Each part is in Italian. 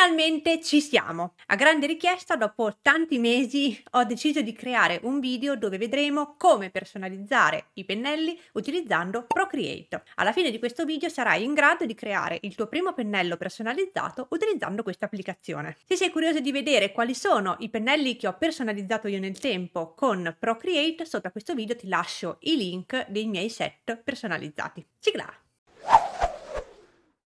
Finalmente ci siamo! A grande richiesta, dopo tanti mesi, ho deciso di creare un video dove vedremo come personalizzare i pennelli utilizzando Procreate. Alla fine di questo video sarai in grado di creare il tuo primo pennello personalizzato utilizzando questa applicazione. Se sei curioso di vedere quali sono i pennelli che ho personalizzato io nel tempo con Procreate, sotto a questo video ti lascio i link dei miei set personalizzati. Sigla!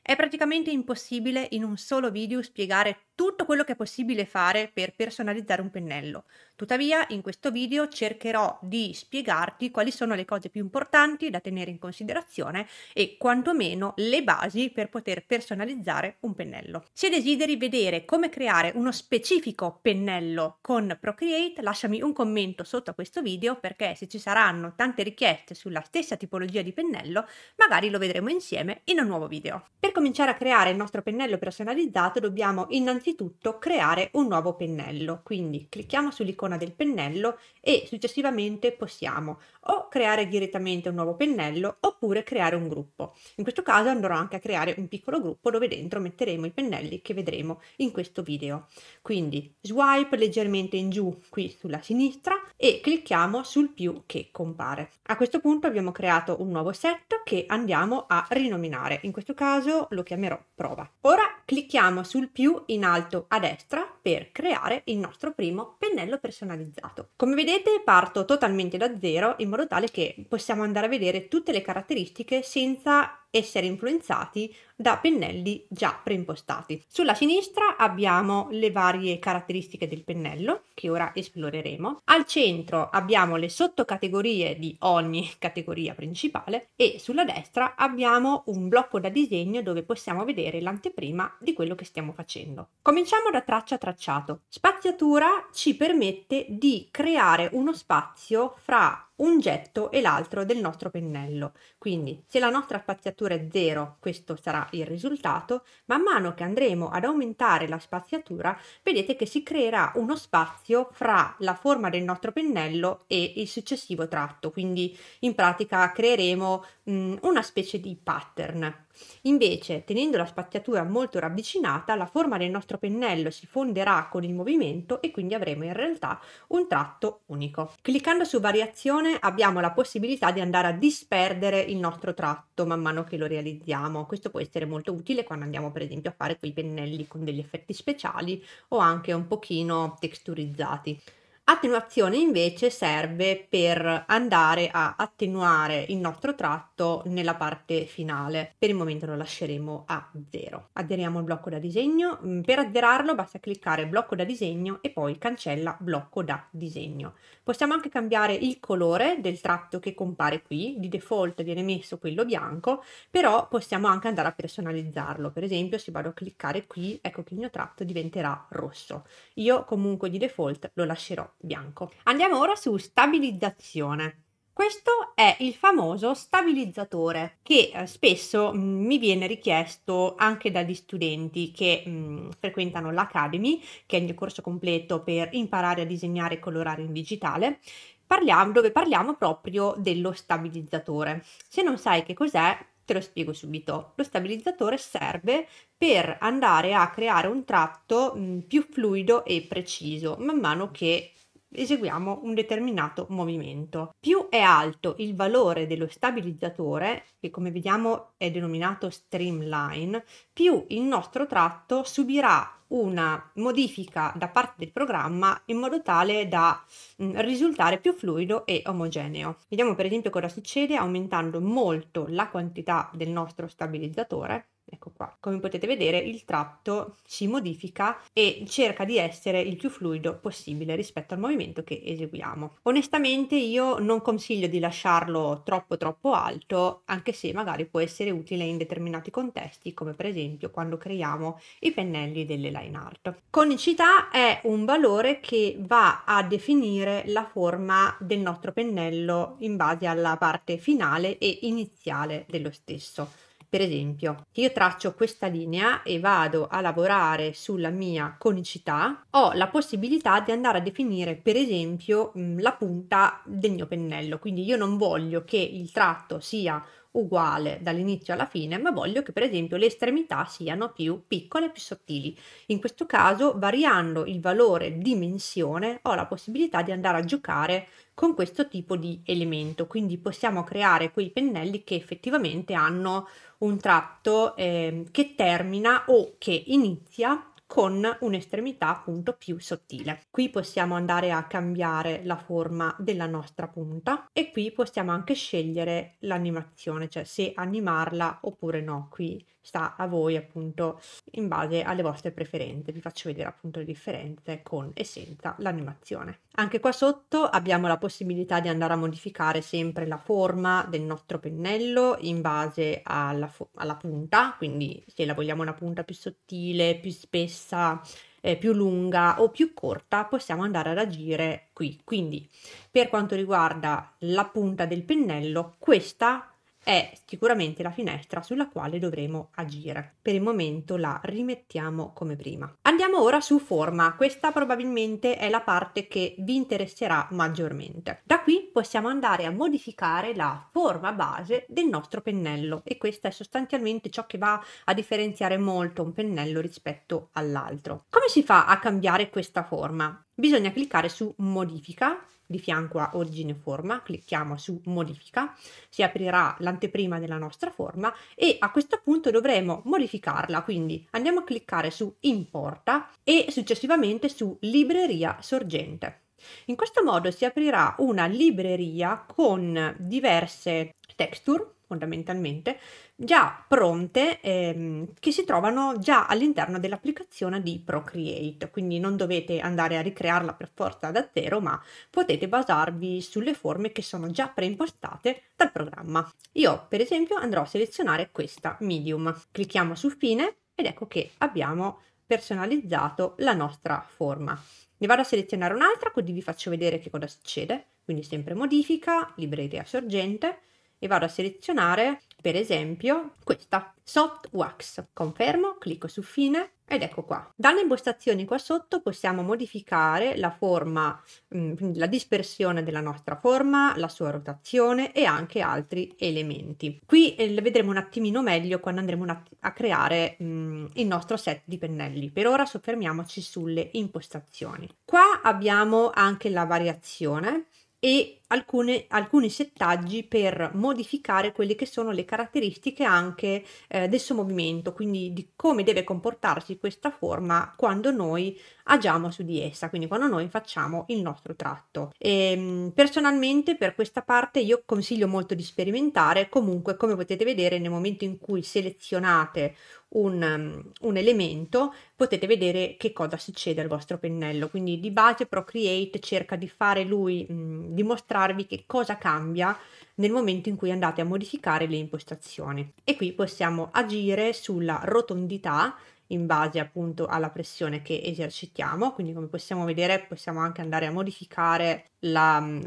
È praticamente impossibile in un solo video spiegare tutto quello che è possibile fare per personalizzare un pennello, Tuttavia in questo video cercherò di spiegarti quali sono le cose più importanti da tenere in considerazione e quantomeno le basi per poter personalizzare un pennello. Se desideri vedere come creare uno specifico pennello con Procreate lasciami un commento sotto a questo video perché se ci saranno tante richieste sulla stessa tipologia di pennello magari lo vedremo insieme in un nuovo video. Per cominciare a creare il nostro pennello personalizzato dobbiamo innanzitutto creare un nuovo pennello quindi clicchiamo sull'icona l'icona del pennello e successivamente possiamo o creare direttamente un nuovo pennello oppure creare un gruppo. In questo caso andrò anche a creare un piccolo gruppo dove dentro metteremo i pennelli che vedremo in questo video. Quindi swipe leggermente in giù qui sulla sinistra e clicchiamo sul più che compare. A questo punto abbiamo creato un nuovo set che andiamo a rinominare. In questo caso lo chiamerò prova. Ora clicchiamo sul più in alto a destra per creare il nostro primo pennello per personalizzato. Come vedete parto totalmente da zero in modo tale che possiamo andare a vedere tutte le caratteristiche senza essere influenzati da pennelli già preimpostati. Sulla sinistra abbiamo le varie caratteristiche del pennello che ora esploreremo. Al centro abbiamo le sottocategorie di ogni categoria principale e sulla destra abbiamo un blocco da disegno dove possiamo vedere l'anteprima di quello che stiamo facendo. Cominciamo da traccia tracciato. Spaziatura ci permette di creare uno spazio fra un getto e l'altro del nostro pennello. Quindi se la nostra spaziatura è 0, questo sarà il risultato, man mano che andremo ad aumentare la spaziatura, vedete che si creerà uno spazio fra la forma del nostro pennello e il successivo tratto, quindi in pratica creeremo mh, una specie di pattern. Invece, tenendo la spaziatura molto ravvicinata, la forma del nostro pennello si fonderà con il movimento e quindi avremo in realtà un tratto unico. Cliccando su variazione abbiamo la possibilità di andare a disperdere il nostro tratto man mano che lo realizziamo. Questo può essere molto utile quando andiamo per esempio a fare quei pennelli con degli effetti speciali o anche un pochino texturizzati. Attenuazione invece serve per andare a attenuare il nostro tratto nella parte finale. Per il momento lo lasceremo a zero. Aderiamo il blocco da disegno. Mm, per azzerarlo basta cliccare blocco da disegno e poi cancella blocco da disegno. Possiamo anche cambiare il colore del tratto che compare qui. Di default viene messo quello bianco, però possiamo anche andare a personalizzarlo. Per esempio se vado a cliccare qui, ecco che il mio tratto diventerà rosso. Io comunque di default lo lascerò bianco. Andiamo ora su stabilizzazione. Questo è il famoso stabilizzatore che eh, spesso mm, mi viene richiesto anche dagli studenti che mh, mm, frequentano l'Academy, che è il mio corso completo per imparare a disegnare e colorare in digitale, parliamo, dove parliamo proprio dello stabilizzatore. Se non sai che cos'è, te lo spiego subito. Lo stabilizzatore serve per andare a creare un tratto mh, mm, più fluido e preciso man mano che eseguiamo un determinato movimento. Più è alto il valore dello stabilizzatore, che come vediamo è denominato streamline, più il nostro tratto subirà una modifica da parte del programma in modo tale da mm, risultare più fluido e omogeneo. Vediamo per esempio cosa succede aumentando molto la quantità del nostro stabilizzatore Ecco qua. Come potete vedere il tratto si modifica e cerca di essere il più fluido possibile rispetto al movimento che eseguiamo. Onestamente io non consiglio di lasciarlo troppo troppo alto, anche se magari può essere utile in determinati contesti, come per esempio quando creiamo i pennelli delle line art. Conicità è un valore che va a definire la forma del nostro pennello in base alla parte finale e iniziale dello stesso. Per esempio, io traccio questa linea e vado a lavorare sulla mia conicità, ho la possibilità di andare a definire, per esempio, mm, la punta del mio pennello. Quindi io non voglio che il tratto sia uguale dall'inizio alla fine, ma voglio che per esempio le estremità siano più piccole e più sottili. In questo caso, variando il valore dimensione, ho la possibilità di andare a giocare con questo tipo di elemento, quindi possiamo creare quei pennelli che effettivamente hanno un tratto eh, che termina o che inizia con un'estremità appunto più sottile. Qui possiamo andare a cambiare la forma della nostra punta e qui possiamo anche scegliere l'animazione, cioè se animarla oppure no. Qui sta a voi appunto in base alle vostre preferenze. Vi faccio vedere appunto le differenze con e senza l'animazione. Anche qua sotto abbiamo la possibilità di andare a modificare sempre la forma del nostro pennello in base alla, alla punta, quindi se la vogliamo una punta più sottile, più spessa, eh, più lunga o più corta possiamo andare ad agire qui. Quindi per quanto riguarda la punta del pennello, questa è sicuramente la finestra sulla quale dovremo agire. Per il momento la rimettiamo come prima. Andiamo ora su forma, questa probabilmente è la parte che vi interesserà maggiormente. Da qui possiamo andare a modificare la forma base del nostro pennello e questo è sostanzialmente ciò che va a differenziare molto un pennello rispetto all'altro. Come si fa a cambiare questa forma? Bisogna cliccare su modifica di fianco a origine forma, clicchiamo su modifica, si aprirà l'anteprima della nostra forma e a questo punto dovremo modificarla, quindi andiamo a cliccare su importa e successivamente su libreria sorgente. In questo modo si aprirà una libreria con diverse texture fondamentalmente già pronte ehm, che si trovano già all'interno dell'applicazione di Procreate, quindi non dovete andare a ricrearla per forza da zero, ma potete basarvi sulle forme che sono già preimpostate dal programma. Io per esempio andrò a selezionare questa medium, clicchiamo su fine ed ecco che abbiamo personalizzato la nostra forma. Ne vado a selezionare un'altra così vi faccio vedere che cosa succede, quindi sempre modifica, libreria sorgente, e vado a selezionare per esempio questa soft wax confermo clicco su fine ed ecco qua dalle impostazioni qua sotto possiamo modificare la forma mm, la dispersione della nostra forma la sua rotazione e anche altri elementi qui eh, le vedremo un attimino meglio quando andremo a creare mm, il nostro set di pennelli per ora soffermiamoci sulle impostazioni qua abbiamo anche la variazione e alcune, alcuni settaggi per modificare quelle che sono le caratteristiche anche eh, del suo movimento, quindi di come deve comportarsi questa forma quando noi agiamo su di essa, quindi quando noi facciamo il nostro tratto. E, ehm, personalmente per questa parte io consiglio molto di sperimentare, comunque come potete vedere nel momento in cui selezionate un, mm, un, elemento potete vedere che cosa succede al vostro pennello quindi di base Procreate cerca di fare lui mh, mm, di mostrare mostrarvi che cosa cambia nel momento in cui andate a modificare le impostazioni. E qui possiamo agire sulla rotondità in base appunto alla pressione che esercitiamo, quindi come possiamo vedere possiamo anche andare a modificare la, mm,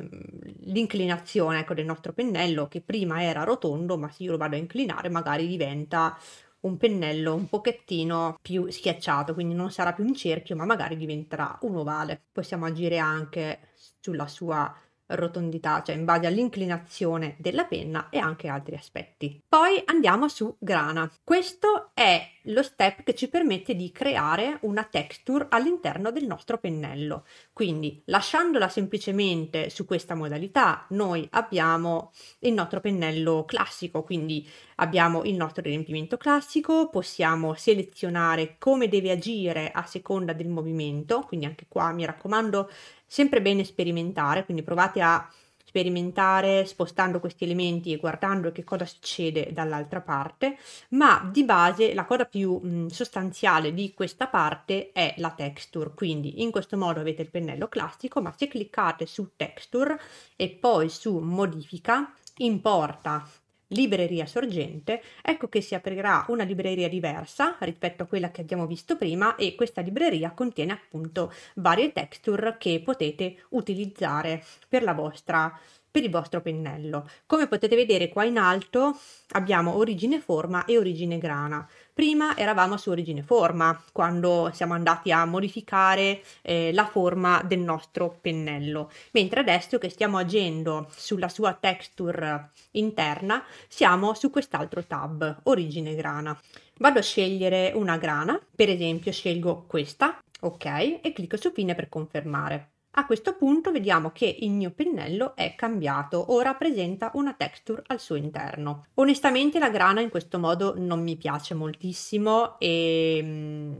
l'inclinazione ecco, del nostro pennello che prima era rotondo ma se io lo vado a inclinare magari diventa un pennello un pochettino più schiacciato, quindi non sarà più un cerchio ma magari diventerà un ovale. Possiamo agire anche sulla sua rotondità, cioè in base all'inclinazione della penna e anche altri aspetti. Poi andiamo su grana. Questo è lo step che ci permette di creare una texture all'interno del nostro pennello. Quindi lasciandola semplicemente su questa modalità noi abbiamo il nostro pennello classico, quindi abbiamo il nostro riempimento classico, possiamo selezionare come deve agire a seconda del movimento, quindi anche qua mi raccomando sempre bene sperimentare, quindi provate a sperimentare spostando questi elementi e guardando che cosa succede dall'altra parte, ma di base la cosa più mh, sostanziale di questa parte è la texture, quindi in questo modo avete il pennello classico, ma se cliccate su texture e poi su modifica, importa libreria sorgente, ecco che si aprirà una libreria diversa rispetto a quella che abbiamo visto prima e questa libreria contiene appunto varie texture che potete utilizzare per la vostra per il vostro pennello. Come potete vedere qua in alto abbiamo origine forma e origine grana. Prima eravamo su origine forma, quando siamo andati a modificare eh, la forma del nostro pennello, mentre adesso che stiamo agendo sulla sua texture interna, siamo su quest'altro tab, origine grana. Vado a scegliere una grana, per esempio scelgo questa, ok, e clicco su fine per confermare. A questo punto vediamo che il mio pennello è cambiato, ora presenta una texture al suo interno. Onestamente la grana in questo modo non mi piace moltissimo e mm,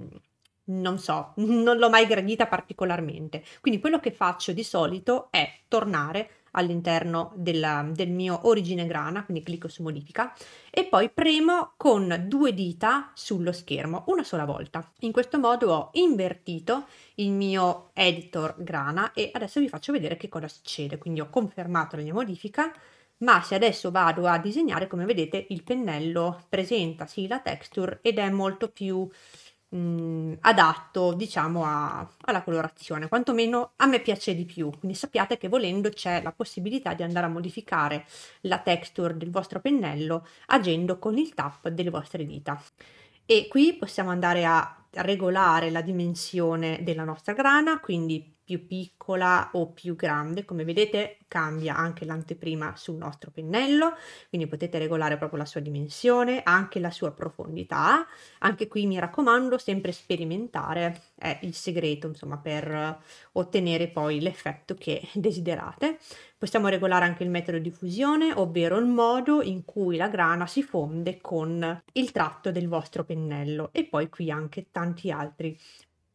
non so, non l'ho mai gradita particolarmente. Quindi quello che faccio di solito è tornare all'interno del mio origine grana, quindi clicco su modifica e poi premo con due dita sullo schermo una sola volta. In questo modo ho invertito il mio editor grana e adesso vi faccio vedere che cosa succede. Quindi ho confermato la mia modifica ma se adesso vado a disegnare come vedete il pennello presenta sì la texture ed è molto più mh, mm, adatto diciamo a, alla colorazione quantomeno a me piace di più quindi sappiate che volendo c'è la possibilità di andare a modificare la texture del vostro pennello agendo con il tap delle vostre dita e qui possiamo andare a regolare la dimensione della nostra grana quindi più piccola o più grande, come vedete cambia anche l'anteprima sul nostro pennello, quindi potete regolare proprio la sua dimensione, anche la sua profondità, anche qui mi raccomando sempre sperimentare, è il segreto insomma per ottenere poi l'effetto che desiderate. Possiamo regolare anche il metodo di fusione, ovvero il modo in cui la grana si fonde con il tratto del vostro pennello e poi qui anche tanti altri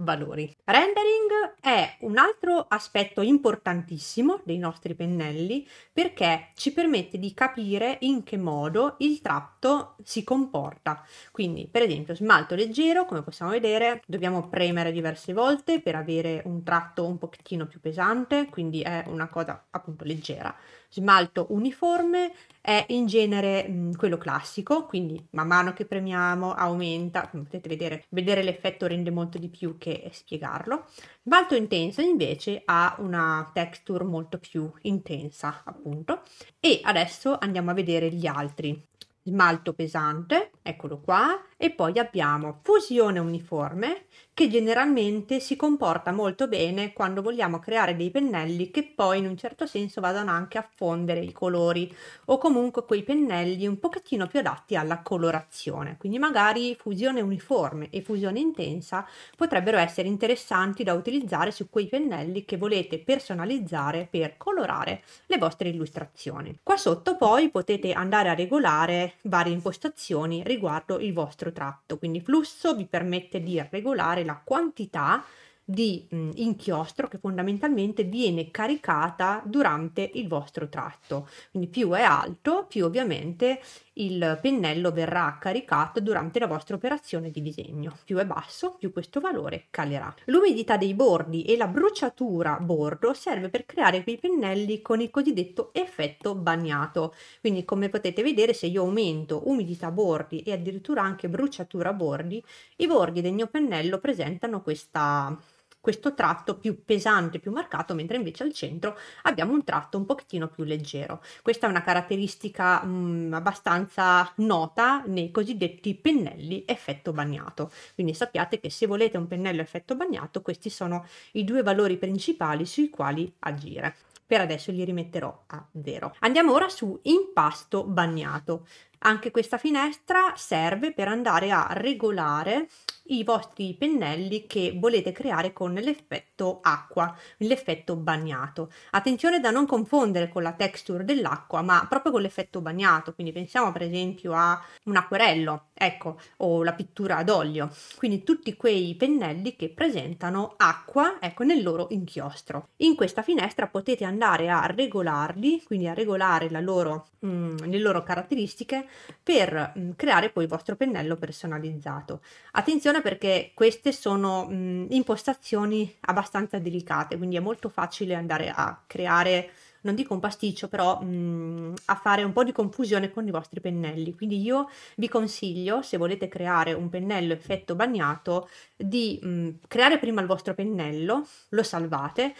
valori. Rendering è un altro aspetto importantissimo dei nostri pennelli perché ci permette di capire in che modo il tratto si comporta. Quindi, per esempio, smalto leggero, come possiamo vedere, dobbiamo premere diverse volte per avere un tratto un pochettino più pesante, quindi è una cosa appunto leggera smalto uniforme è in genere mh, quello classico, quindi man mano che premiamo aumenta, come potete vedere, vedere l'effetto rende molto di più che spiegarlo. Smalto intenso invece ha una texture molto più intensa appunto e adesso andiamo a vedere gli altri. Smalto pesante, eccolo qua, e poi abbiamo fusione uniforme che generalmente si comporta molto bene quando vogliamo creare dei pennelli che poi in un certo senso vadano anche a fondere i colori o comunque quei pennelli un pochettino più adatti alla colorazione, quindi magari fusione uniforme e fusione intensa potrebbero essere interessanti da utilizzare su quei pennelli che volete personalizzare per colorare le vostre illustrazioni. Qua sotto poi potete andare a regolare varie impostazioni riguardo il vostro tratto. Quindi flusso vi permette di regolare la quantità di mh, mm, inchiostro che fondamentalmente viene caricata durante il vostro tratto. Quindi più è alto, più ovviamente il pennello verrà caricato durante la vostra operazione di disegno. Più è basso, più questo valore calerà. L'umidità dei bordi e la bruciatura bordo serve per creare quei pennelli con il cosiddetto effetto bagnato. Quindi come potete vedere se io aumento umidità bordi e addirittura anche bruciatura bordi, i bordi del mio pennello presentano questa questo tratto più pesante, più marcato, mentre invece al centro abbiamo un tratto un pochettino più leggero. Questa è una caratteristica mh, mm, abbastanza nota nei cosiddetti pennelli effetto bagnato. Quindi sappiate che se volete un pennello effetto bagnato, questi sono i due valori principali sui quali agire. Per adesso li rimetterò a zero. Andiamo ora su impasto bagnato. Anche questa finestra serve per andare a regolare i vostri pennelli che volete creare con l'effetto acqua, l'effetto bagnato. Attenzione da non confondere con la texture dell'acqua, ma proprio con l'effetto bagnato, quindi pensiamo per esempio a un acquerello, ecco, o la pittura ad olio, quindi tutti quei pennelli che presentano acqua, ecco, nel loro inchiostro. In questa finestra potete andare a regolarli, quindi a regolare loro, mh, mm, le loro caratteristiche per mh, mm, creare poi il vostro pennello personalizzato. Attenzione perché queste sono mh, impostazioni abbastanza delicate, quindi è molto facile andare a creare non dico un pasticcio, però mh, mm, a fare un po' di confusione con i vostri pennelli. Quindi io vi consiglio, se volete creare un pennello effetto bagnato, di mh, mm, creare prima il vostro pennello, lo salvate,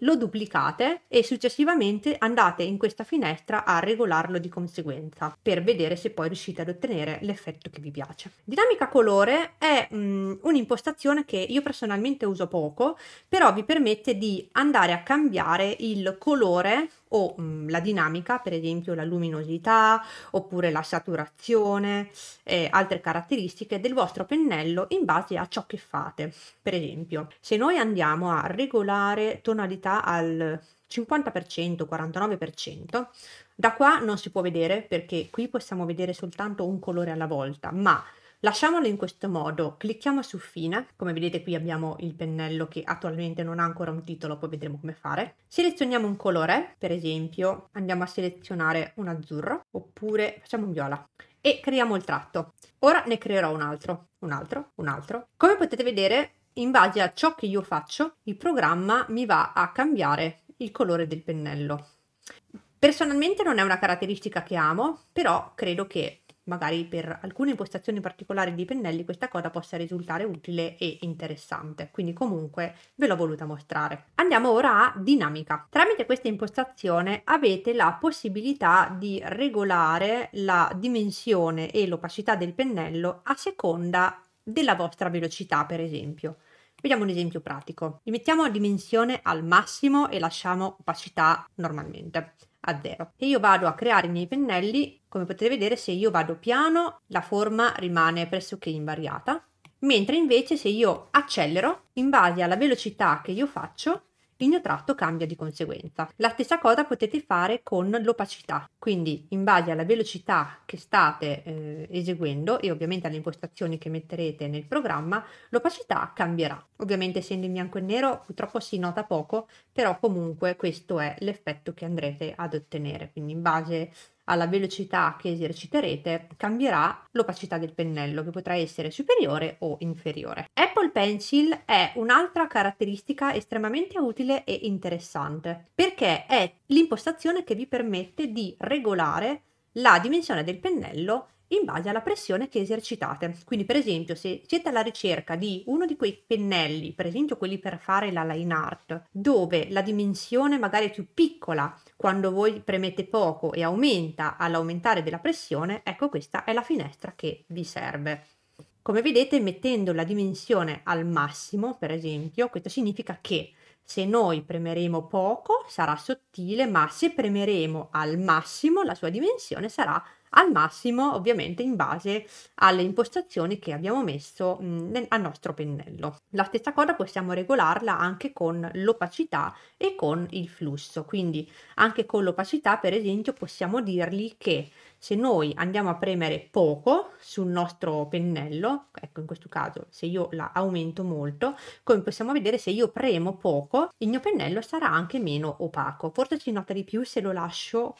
lo duplicate e successivamente andate in questa finestra a regolarlo di conseguenza per vedere se poi riuscite ad ottenere l'effetto che vi piace. Dinamica colore è mh, mm, un'impostazione che io personalmente uso poco, però vi permette di andare a cambiare il colore o mh, mm, la dinamica, per esempio la luminosità oppure la saturazione e altre caratteristiche del vostro pennello in base a ciò che fate. Per esempio, se noi andiamo a regolare tonalità al 50%, 49%, da qua non si può vedere perché qui possiamo vedere soltanto un colore alla volta, ma Lasciamolo in questo modo, clicchiamo su fine, come vedete qui abbiamo il pennello che attualmente non ha ancora un titolo, poi vedremo come fare. Selezioniamo un colore, per esempio andiamo a selezionare un azzurro oppure facciamo un viola e creiamo il tratto. Ora ne creerò un altro, un altro, un altro. Come potete vedere, in base a ciò che io faccio, il programma mi va a cambiare il colore del pennello. Personalmente non è una caratteristica che amo, però credo che magari per alcune impostazioni particolari di pennelli questa cosa possa risultare utile e interessante, quindi comunque ve l'ho voluta mostrare. Andiamo ora a dinamica. Tramite questa impostazione avete la possibilità di regolare la dimensione e l'opacità del pennello a seconda della vostra velocità, per esempio. Vediamo un esempio pratico. Li mettiamo a dimensione al massimo e lasciamo opacità normalmente a zero. e io vado a creare i miei pennelli come potete vedere se io vado piano la forma rimane pressoché invariata mentre invece se io accelero in base alla velocità che io faccio il mio tratto cambia di conseguenza. La stessa cosa potete fare con l'opacità, quindi in base alla velocità che state eh, eseguendo e ovviamente alle impostazioni che metterete nel programma, l'opacità cambierà. Ovviamente essendo in bianco e nero purtroppo si nota poco, però comunque questo è l'effetto che andrete ad ottenere, quindi in base alla velocità che eserciterete cambierà l'opacità del pennello che potrà essere superiore o inferiore. Apple Pencil è un'altra caratteristica estremamente utile e interessante perché è l'impostazione che vi permette di regolare la dimensione del pennello in base alla pressione che esercitate. Quindi, per esempio, se siete alla ricerca di uno di quei pennelli, per esempio quelli per fare la line art, dove la dimensione magari è più piccola quando voi premete poco e aumenta all'aumentare della pressione, ecco questa è la finestra che vi serve. Come vedete, mettendo la dimensione al massimo, per esempio, questo significa che se noi premeremo poco sarà sottile, ma se premeremo al massimo la sua dimensione sarà sottile al massimo ovviamente in base alle impostazioni che abbiamo messo mh, mm, nel, al nostro pennello. La stessa cosa possiamo regolarla anche con l'opacità e con il flusso, quindi anche con l'opacità per esempio possiamo dirgli che se noi andiamo a premere poco sul nostro pennello, ecco in questo caso se io la aumento molto, come possiamo vedere se io premo poco il mio pennello sarà anche meno opaco, forse ci nota di più se lo lascio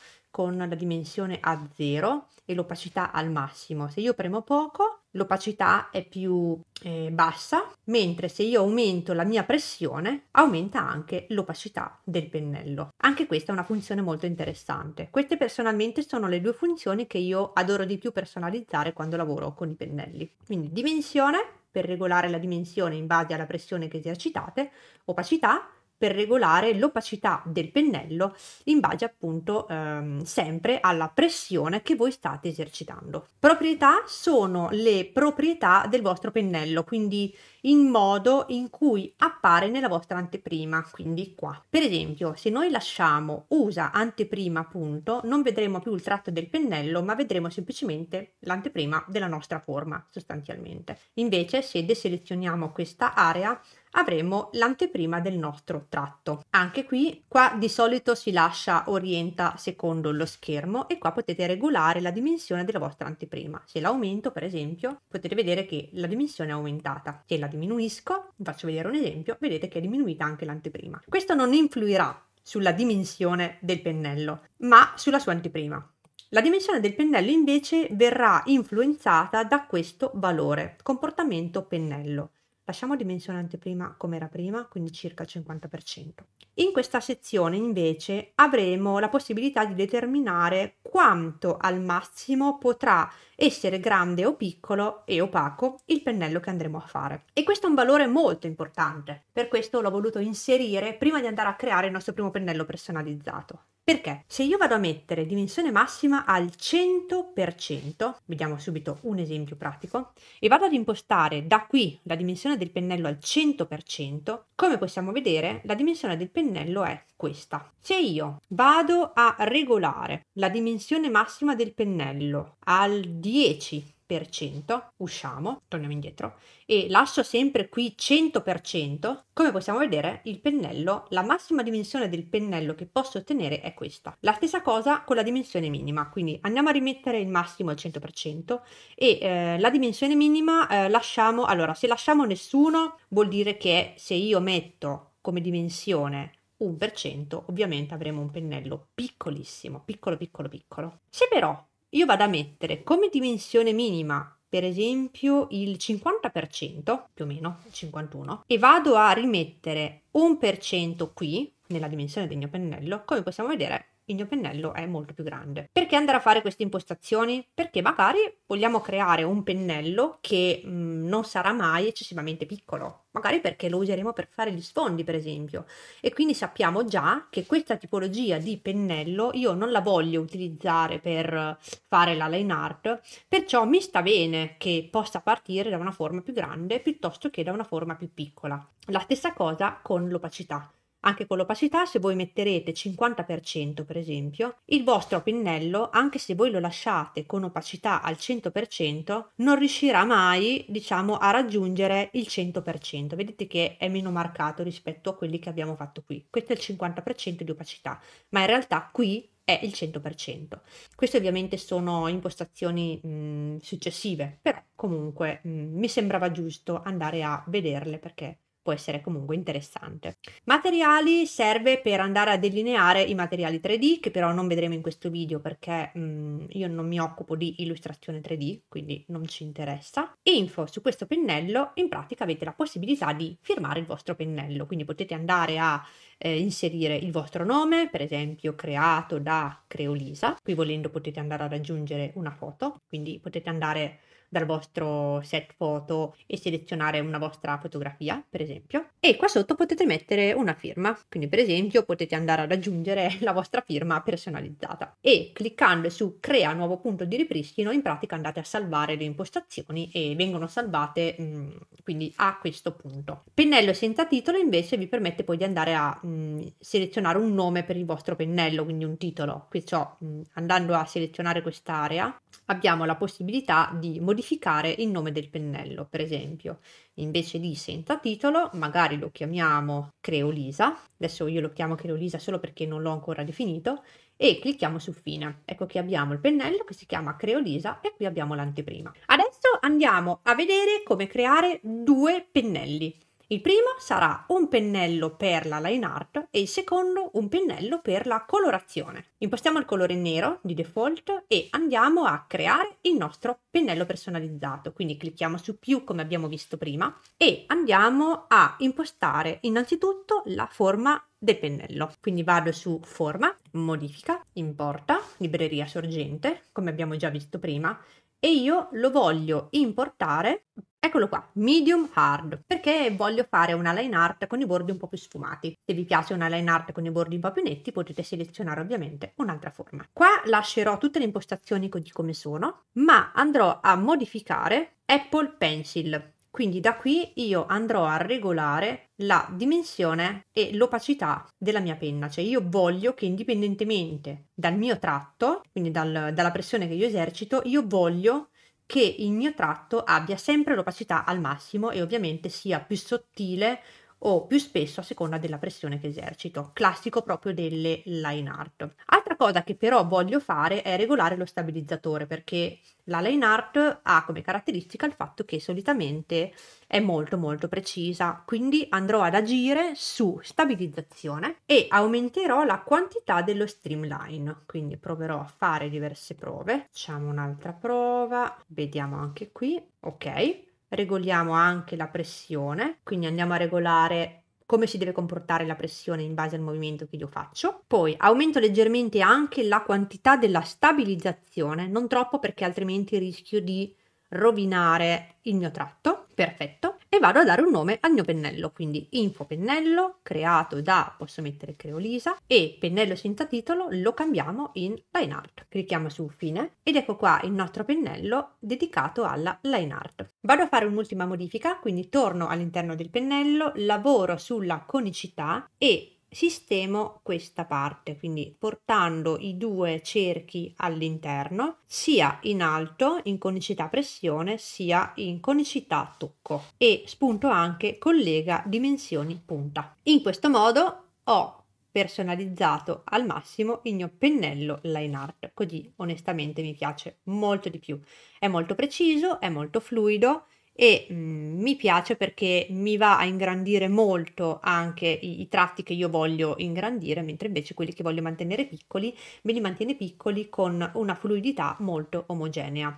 con la dimensione a zero e l'opacità al massimo. Se io premo poco, l'opacità è più eh, bassa, mentre se io aumento la mia pressione, aumenta anche l'opacità del pennello. Anche questa è una funzione molto interessante. Queste personalmente sono le due funzioni che io adoro di più personalizzare quando lavoro con i pennelli. Quindi dimensione, per regolare la dimensione in base alla pressione che esercitate, opacità, per regolare l'opacità del pennello in base appunto ehm, sempre alla pressione che voi state esercitando. Proprietà sono le proprietà del vostro pennello, quindi il modo in cui appare nella vostra anteprima, quindi qua. Per esempio, se noi lasciamo usa anteprima punto, non vedremo più il tratto del pennello, ma vedremo semplicemente l'anteprima della nostra forma sostanzialmente. Invece, se deselezioniamo questa area, avremo l'anteprima del nostro tratto. Anche qui, qua di solito si lascia orienta secondo lo schermo e qua potete regolare la dimensione della vostra anteprima. Se l'aumento, per esempio, potete vedere che la dimensione è aumentata. Se la diminuisco, vi faccio vedere un esempio, vedete che è diminuita anche l'anteprima. Questo non influirà sulla dimensione del pennello, ma sulla sua anteprima. La dimensione del pennello invece verrà influenzata da questo valore, comportamento pennello. Lasciamo dimensione anteprima come era prima, quindi circa il 50%. In questa sezione invece avremo la possibilità di determinare quanto al massimo potrà essere grande o piccolo e opaco il pennello che andremo a fare. E questo è un valore molto importante, per questo l'ho voluto inserire prima di andare a creare il nostro primo pennello personalizzato. Perché se io vado a mettere dimensione massima al 100%, vediamo subito un esempio pratico, e vado ad impostare da qui la dimensione del pennello al 100%, come possiamo vedere la dimensione del pennello è questa. Se io vado a regolare la dimensione massima del pennello al 10%, 100%, usciamo, torniamo indietro, e lascio sempre qui 100%, come possiamo vedere il pennello, la massima dimensione del pennello che posso ottenere è questa. La stessa cosa con la dimensione minima, quindi andiamo a rimettere il massimo al 100% e eh, la dimensione minima eh, lasciamo, allora se lasciamo nessuno vuol dire che se io metto come dimensione 1%, ovviamente avremo un pennello piccolissimo, piccolo piccolo piccolo. Se però io vado a mettere come dimensione minima per esempio il 50% più o meno 51 e vado a rimettere un per cento qui nella dimensione del mio pennello come possiamo vedere il mio pennello è molto più grande. Perché andare a fare queste impostazioni? Perché magari vogliamo creare un pennello che mh, mm, non sarà mai eccessivamente piccolo, magari perché lo useremo per fare gli sfondi, per esempio. E quindi sappiamo già che questa tipologia di pennello io non la voglio utilizzare per fare la line art, perciò mi sta bene che possa partire da una forma più grande piuttosto che da una forma più piccola. La stessa cosa con l'opacità. Anche con l'opacità, se voi metterete 50% per esempio, il vostro pennello, anche se voi lo lasciate con opacità al 100%, non riuscirà mai, diciamo, a raggiungere il 100%. Vedete che è meno marcato rispetto a quelli che abbiamo fatto qui. Questo è il 50% di opacità, ma in realtà qui è il 100%. Queste ovviamente sono impostazioni mh, successive, però comunque mh, mi sembrava giusto andare a vederle perché può essere comunque interessante. Materiali serve per andare a delineare i materiali 3D che però non vedremo in questo video perché mh, mm, io non mi occupo di illustrazione 3D quindi non ci interessa. Info su questo pennello in pratica avete la possibilità di firmare il vostro pennello quindi potete andare a eh, inserire il vostro nome per esempio creato da Creolisa qui volendo potete andare a raggiungere una foto quindi potete andare a dal vostro set foto e selezionare una vostra fotografia, per esempio. E qua sotto potete mettere una firma, quindi per esempio potete andare ad aggiungere la vostra firma personalizzata e cliccando su crea nuovo punto di ripristino in pratica andate a salvare le impostazioni e vengono salvate mh, mm, quindi a questo punto. Pennello senza titolo invece vi permette poi di andare a mh, mm, selezionare un nome per il vostro pennello, quindi un titolo. Perciò mm, andando a selezionare quest'area abbiamo la possibilità di modificare codificare il nome del pennello, per esempio. Invece di senza titolo, magari lo chiamiamo Creolisa, adesso io lo chiamo Creolisa solo perché non l'ho ancora definito, e clicchiamo su fine. Ecco che abbiamo il pennello che si chiama Creolisa e qui abbiamo l'anteprima. Adesso andiamo a vedere come creare due pennelli. Il primo sarà un pennello per la line art e il secondo un pennello per la colorazione. Impostiamo il colore nero di default e andiamo a creare il nostro pennello personalizzato. Quindi clicchiamo su più come abbiamo visto prima e andiamo a impostare innanzitutto la forma del pennello. Quindi vado su forma, modifica, importa, libreria sorgente, come abbiamo già visto prima, e io lo voglio importare, eccolo qua, medium hard, perché voglio fare una line art con i bordi un po' più sfumati. Se vi piace una line art con i bordi un po' più netti potete selezionare ovviamente un'altra forma. Qua lascerò tutte le impostazioni così come sono, ma andrò a modificare Apple Pencil quindi da qui io andrò a regolare la dimensione e l'opacità della mia penna, cioè io voglio che indipendentemente dal mio tratto, quindi dal, dalla pressione che io esercito, io voglio che il mio tratto abbia sempre l'opacità al massimo e ovviamente sia più sottile o più spesso a seconda della pressione che esercito, classico proprio delle line art. Altra cosa che però voglio fare è regolare lo stabilizzatore perché la line art ha come caratteristica il fatto che solitamente è molto molto precisa, quindi andrò ad agire su stabilizzazione e aumenterò la quantità dello streamline, quindi proverò a fare diverse prove, facciamo un'altra prova, vediamo anche qui, ok, regoliamo anche la pressione, quindi andiamo a regolare come si deve comportare la pressione in base al movimento che io faccio. Poi aumento leggermente anche la quantità della stabilizzazione, non troppo perché altrimenti rischio di rovinare il mio tratto, perfetto, e vado a dare un nome al mio pennello, quindi info pennello creato da, posso mettere Creolisa, e pennello senza titolo lo cambiamo in line art. Clicchiamo su fine ed ecco qua il nostro pennello dedicato alla line art. Vado a fare un'ultima modifica, quindi torno all'interno del pennello, lavoro sulla conicità e sistemo questa parte, quindi portando i due cerchi all'interno, sia in alto in conicità pressione, sia in conicità tocco e spunto anche collega dimensioni punta. In questo modo ho personalizzato al massimo il mio pennello line art, così onestamente mi piace molto di più. È molto preciso, è molto fluido, e mh, mhmm, mi piace perché mi va a ingrandire molto anche i, i, tratti che io voglio ingrandire, mentre invece quelli che voglio mantenere piccoli me li mantiene piccoli con una fluidità molto omogenea.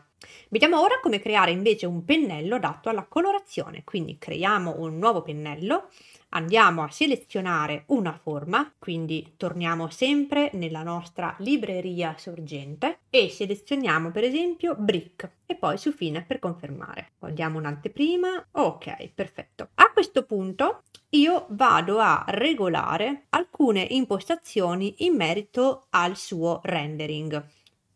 Vediamo ora come creare invece un pennello adatto alla colorazione, quindi creiamo un nuovo pennello, andiamo a selezionare una forma, quindi torniamo sempre nella nostra libreria sorgente e selezioniamo per esempio brick e poi su fine per confermare. Guardiamo un'anteprima, ok, perfetto. A questo punto io vado a regolare alcune impostazioni in merito al suo rendering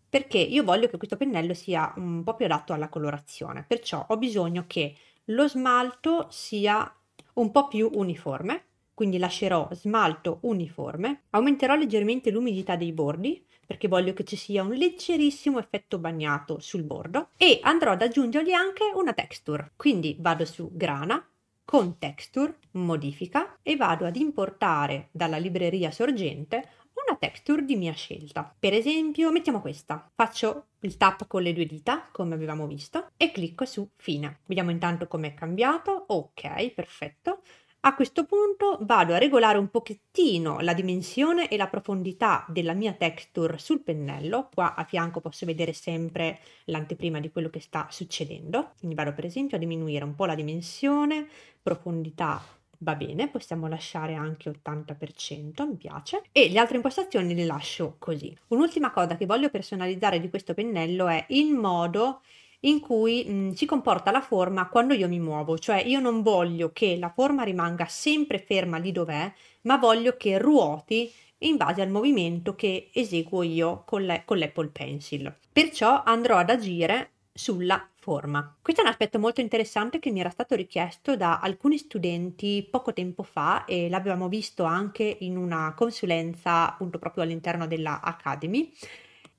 perché io voglio che questo pennello sia un po' più adatto alla colorazione, perciò ho bisogno che lo smalto sia un po' più uniforme, quindi lascerò smalto uniforme, aumenterò leggermente l'umidità dei bordi perché voglio che ci sia un leggerissimo effetto bagnato sul bordo e andrò ad aggiungergli anche una texture. Quindi vado su grana, con texture, modifica e vado ad importare dalla libreria sorgente una texture di mia scelta. Per esempio, mettiamo questa. Faccio il tap con le due dita, come avevamo visto, e clicco su fine. Vediamo intanto com'è cambiato. Ok, perfetto. A questo punto vado a regolare un pochettino la dimensione e la profondità della mia texture sul pennello, qua a fianco posso vedere sempre l'anteprima di quello che sta succedendo, quindi vado per esempio a diminuire un po' la dimensione, profondità va bene, possiamo lasciare anche 80%, mi piace, e le altre impostazioni le lascio così. Un'ultima cosa che voglio personalizzare di questo pennello è il modo in cui mh, si comporta la forma quando io mi muovo, cioè io non voglio che la forma rimanga sempre ferma lì dov'è, ma voglio che ruoti in base al movimento che eseguo io con, l'Apple Pencil. Perciò andrò ad agire sulla forma. Questo è un aspetto molto interessante che mi era stato richiesto da alcuni studenti poco tempo fa e l'abbiamo visto anche in una consulenza appunto proprio all'interno della Academy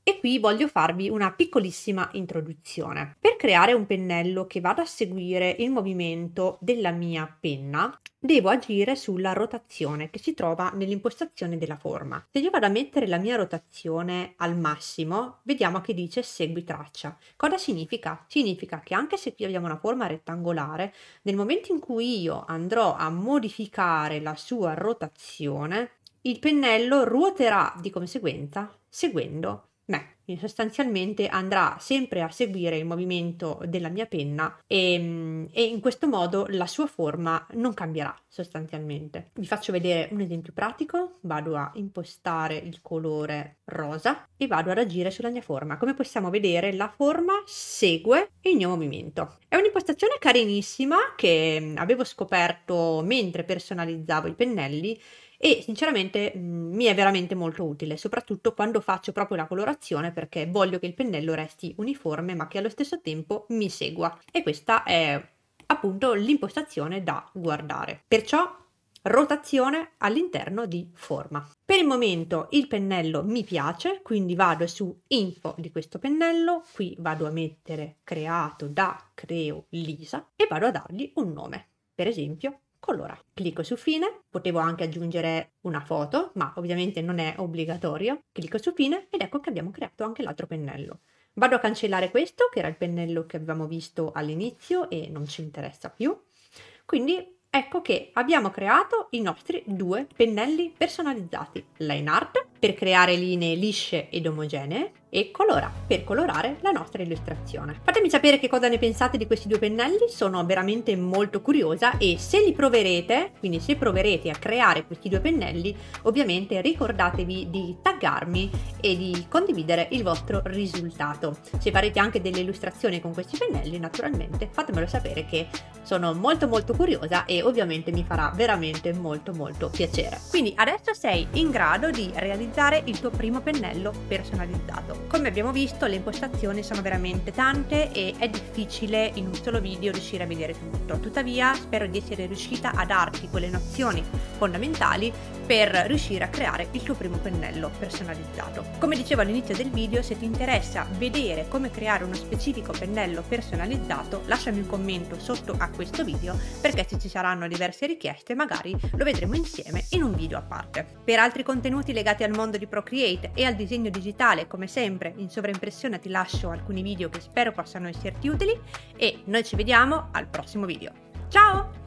e qui voglio farvi una piccolissima introduzione. Per creare un pennello che vada a seguire il movimento della mia penna, devo agire sulla rotazione che si trova nell'impostazione della forma. Se io vado a mettere la mia rotazione al massimo, vediamo che dice segui traccia. Cosa significa? Significa che anche se qui abbiamo una forma rettangolare, nel momento in cui io andrò a modificare la sua rotazione, il pennello ruoterà di conseguenza seguendo me. sostanzialmente andrà sempre a seguire il movimento della mia penna e, mm, e, in questo modo la sua forma non cambierà sostanzialmente. Vi faccio vedere un esempio pratico, vado a impostare il colore rosa e vado ad agire sulla mia forma. Come possiamo vedere la forma segue il mio movimento. È un'impostazione carinissima che mm, avevo scoperto mentre personalizzavo i pennelli e sinceramente mm, mi è veramente molto utile, soprattutto quando faccio proprio la colorazione perché voglio che il pennello resti uniforme ma che allo stesso tempo mi segua e questa è appunto l'impostazione da guardare. Perciò rotazione all'interno di forma. Per il momento il pennello mi piace, quindi vado su info di questo pennello, qui vado a mettere creato da creo Lisa e vado a dargli un nome, per esempio allora, clicco su fine, potevo anche aggiungere una foto, ma ovviamente non è obbligatorio. Clicco su fine ed ecco che abbiamo creato anche l'altro pennello. Vado a cancellare questo, che era il pennello che avevamo visto all'inizio e non ci interessa più. Quindi ecco che abbiamo creato i nostri due pennelli personalizzati, line art per creare linee lisce ed omogenee e colora per colorare la nostra illustrazione. Fatemi sapere che cosa ne pensate di questi due pennelli, sono veramente molto curiosa e se li proverete, quindi se proverete a creare questi due pennelli, ovviamente ricordatevi di taggarmi e di condividere il vostro risultato. Se farete anche delle illustrazioni con questi pennelli, naturalmente fatemelo sapere che sono molto molto curiosa e ovviamente mi farà veramente molto molto piacere. Quindi adesso sei in grado di realizzare il tuo primo pennello personalizzato. Come abbiamo visto le impostazioni sono veramente tante e è difficile in un solo video riuscire a vedere tutto, tuttavia spero di essere riuscita a darti quelle nozioni fondamentali per riuscire a creare il tuo primo pennello personalizzato. Come dicevo all'inizio del video, se ti interessa vedere come creare uno specifico pennello personalizzato, lasciami un commento sotto a questo video perché se ci saranno diverse richieste magari lo vedremo insieme in un video a parte. Per altri contenuti legati al mondo di Procreate e al disegno digitale, come sempre in sovraimpressione ti lascio alcuni video che spero possano esserti utili e noi ci vediamo al prossimo video. Ciao!